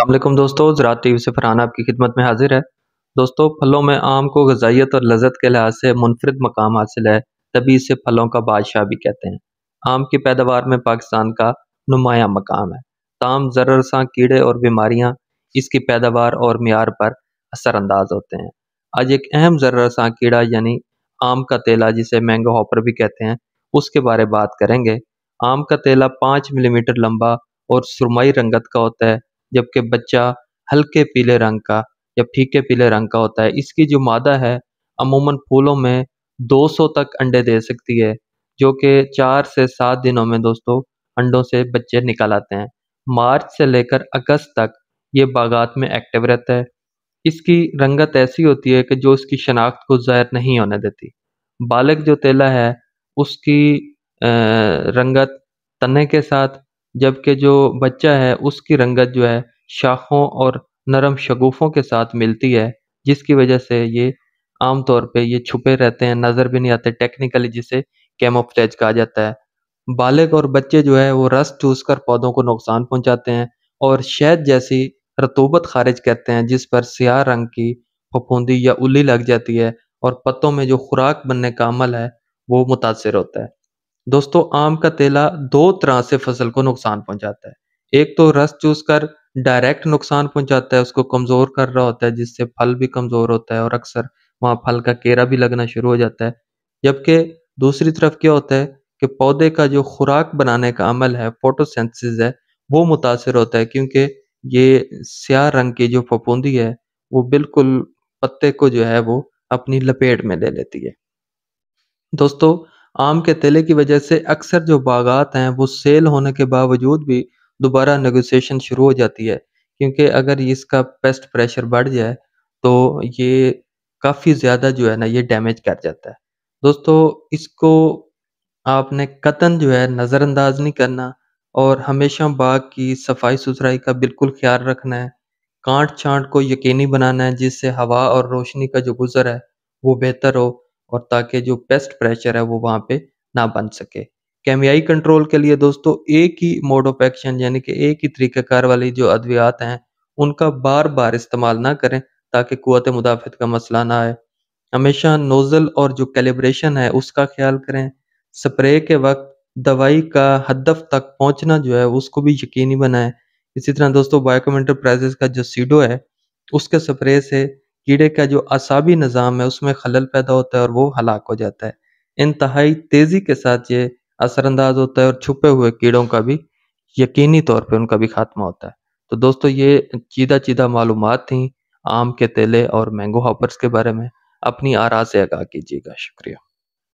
असलम दोस्तों ज़रात T V से फरहान आपकी खिदमत में हाजिर है दोस्तों फलों में आम को गजाइत और लजत के लिहाज से मुनफरद मकाम हासिल है तभी इसे फलों का बादशाह भी कहते हैं आम की पैदावार में पाकिस्तान का नुमाया मकाम है ताम जरसा कीड़े और बीमारियाँ इसकी पैदावार और मैार पर असरानंदाज होते हैं आज एक अहम जरसा कीड़ा यानी आम का तेला जिसे मैंगो हॉपर भी कहते हैं उसके बारे बात करेंगे आम का तेला पाँच मिलीमीटर लंबा और सुरमई रंगत का होता है जबकि बच्चा हल्के पीले रंग का या फीके पीले रंग का होता है इसकी जो मादा है अमूमन फूलों में 200 तक अंडे दे सकती है जो कि चार से सात दिनों में दोस्तों अंडों से बच्चे निकल आते हैं मार्च से लेकर अगस्त तक ये बागात में एक्टिव रहता है इसकी रंगत ऐसी होती है कि जो इसकी शनाख्त को ज़ाहिर नहीं होने देती बालक जो तेला है उसकी रंगत तने के साथ जबकि जो बच्चा है उसकी रंगत जो है शाखों और नरम शगुफ़ों के साथ मिलती है जिसकी वजह से ये आमतौर पे ये छुपे रहते हैं नज़र भी नहीं आते टेक्निकली जिसे कैमोफ्लेज कहा जाता है बालक और बच्चे जो है वो रस चूस कर पौधों को नुकसान पहुंचाते हैं और शहद जैसी रतूबत खारिज करते हैं जिस पर सियाह रंग की फफूंदी या उल्ली लग जाती है और पत्तों में जो खुराक बनने का अमल है वो मुतासर होता है दोस्तों आम का तेला दो तरह से फसल को नुकसान पहुंचाता है एक तो रस चूस कर डायरेक्ट नुकसान पहुंचाता है उसको कमजोर कर रहा होता है जिससे फल भी कमजोर होता है और अक्सर वहां फल का केरा भी लगना शुरू हो जाता है जबकि दूसरी तरफ क्या होता है कि पौधे का जो खुराक बनाने का अमल है फोटोसेंसिस है वो मुतासर होता है क्योंकि ये स्याह रंग की जो फपूंदी है वो बिल्कुल पत्ते को जो है वो अपनी लपेट में ले लेती है दोस्तों आम के तेले की वजह से अक्सर जो बागात हैं वो सेल होने के बावजूद भी दोबारा नगोसिएशन शुरू हो जाती है क्योंकि अगर इसका पेस्ट प्रेशर बढ़ जाए तो ये काफ़ी ज़्यादा जो है ना ये डैमेज कर जाता है दोस्तों इसको आपने कतन जो है नज़रअंदाज नहीं करना और हमेशा बाग की सफाई सुथराई का बिल्कुल ख्याल रखना है कांट छांट को यकीनी बनाना है जिससे हवा और रोशनी का जो गुजर है वो बेहतर हो और ताकि जो पेस्ट प्रेशर है वो वहां पे ना बन सके केमियाई कंट्रोल के लिए दोस्तों एक ही मोड ऑफ एक्शन यानी कि एक ही तरीक़ाकार वाली जो अद्वियात हैं उनका बार बार इस्तेमाल ना करें ताकि कुत मुदाफ़त का मसला ना आए हमेशा नोज़ल और जो कैलिब्रेशन है उसका ख्याल करें स्प्रे के वक्त दवाई का हदफ तक पहुंचना जो है उसको भी यकीनी बनाएं इसी तरह दोस्तों बायोकोमेंटर प्राइजेस का जो सीडो है उसके स्प्रे से कीड़े का जो असाबी निज़ाम है उसमें खलल पैदा होता है और वो हलाक हो जाता है इंतहाई तेज़ी के साथ ये असरअंदाज होता है और छुपे हुए कीड़ों का भी यकीनी तौर पर उनका भी खात्मा होता है तो दोस्तों ये चीदा चीदा मालूम थी आम के तेले और मैंगो हॉपर्स के बारे में अपनी आरा से आगाह कीजिएगा शुक्रिया